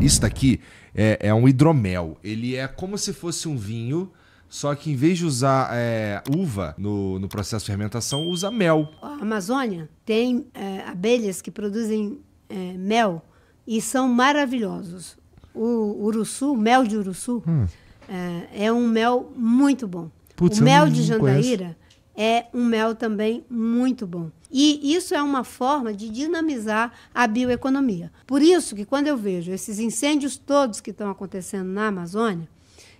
Isso daqui é, é, um hidromel. Ele é como se fosse um vinho, só que em vez de usar é, uva no, no, processo de fermentação, usa mel. A Amazônia tem é, abelhas que produzem é, mel e são maravilhosos. O uruçu, mel de uruçu, hum. É, é, um mel muito bom. Putz, o mel de Jandaíra é um mel também muito bom. E isso é uma forma de dinamizar a bioeconomia. Por isso que quando eu vejo esses incêndios todos que estão acontecendo na Amazônia,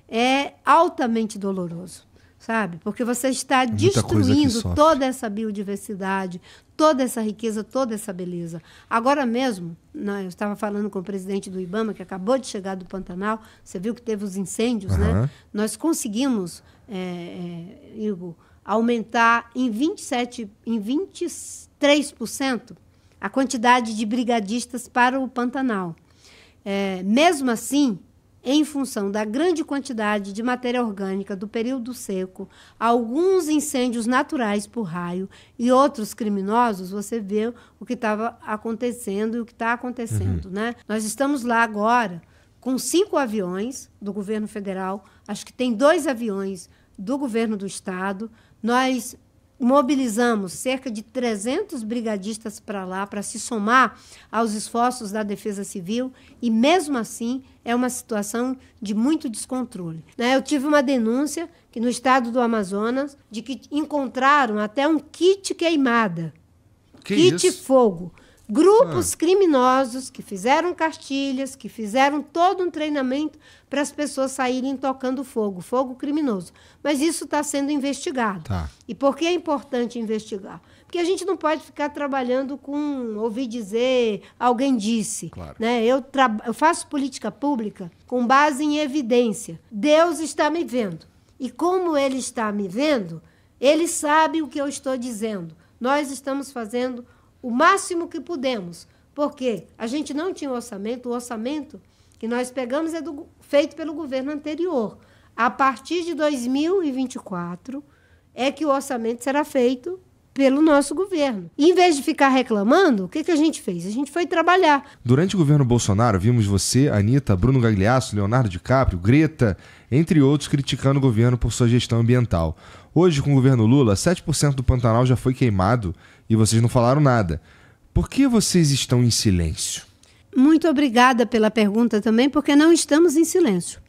é altamente doloroso, sabe? Porque você está é Muita destruindo toda essa biodiversidade, toda essa riqueza, toda essa beleza. Agora mesmo, né, eu estava falando com o presidente do Ibama, que acabou de chegar do Pantanal, você viu que teve os incêndios, uhum. né? Nós conseguimos, é, é, Igor aumentar em 27 em 23% a quantidade de brigadistas para o Pantanal. É, mesmo assim, em função da grande quantidade de matéria orgânica do período seco, alguns incêndios naturais por raio e outros criminosos, você vê o que estava acontecendo e o que está acontecendo. Uhum. Né? Nós estamos lá agora com cinco aviões do governo federal, acho que tem dois aviões do governo do estado. Nós mobilizamos cerca de 300 brigadistas para lá para se somar aos esforços da Defesa Civil e mesmo assim é uma situação de muito descontrole. Né? Eu tive uma denúncia que no estado do Amazonas de que encontraram até um kit queimada, que kit isso? fogo Grupos ah. criminosos que fizeram cartilhas, que fizeram todo um treinamento para as pessoas saírem tocando fogo, fogo criminoso. Mas isso está sendo investigado. Tá. E por que é importante investigar? Porque a gente não pode ficar trabalhando com ouvir dizer, alguém disse. Claro. Né? Eu, eu faço política pública com base em evidência. Deus está me vendo. E como Ele está me vendo, Ele sabe o que eu estou dizendo. Nós estamos fazendo o máximo que pudemos, porque a gente não tinha orçamento, o orçamento que nós pegamos é do, feito pelo governo anterior. A partir de 2024 é que o orçamento será feito pelo nosso governo. Em vez de ficar reclamando, o que, que a gente fez? A gente foi trabalhar. Durante o governo Bolsonaro, vimos você, Anitta, Bruno Gagliasso, Leonardo DiCaprio, Greta, entre outros, criticando o governo por sua gestão ambiental. Hoje, com o governo Lula, 7% do Pantanal já foi queimado e vocês não falaram nada. Por que vocês estão em silêncio? Muito obrigada pela pergunta também, porque não estamos em silêncio.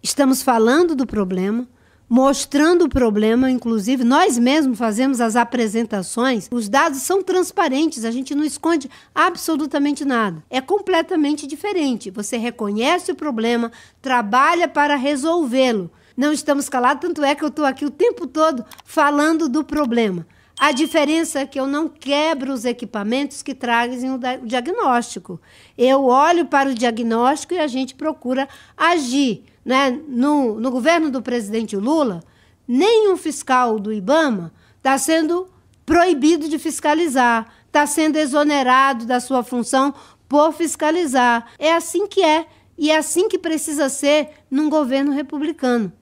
Estamos falando do problema, mostrando o problema, inclusive nós mesmos fazemos as apresentações. Os dados são transparentes, a gente não esconde absolutamente nada. É completamente diferente. Você reconhece o problema, trabalha para resolvê-lo. Não estamos calados, tanto é que eu estou aqui o tempo todo falando do problema. A diferença é que eu não quebro os equipamentos que trazem o diagnóstico. Eu olho para o diagnóstico e a gente procura agir. Né? No, no governo do presidente Lula, nenhum fiscal do IBAMA está sendo proibido de fiscalizar, está sendo exonerado da sua função por fiscalizar. É assim que é e é assim que precisa ser num governo republicano.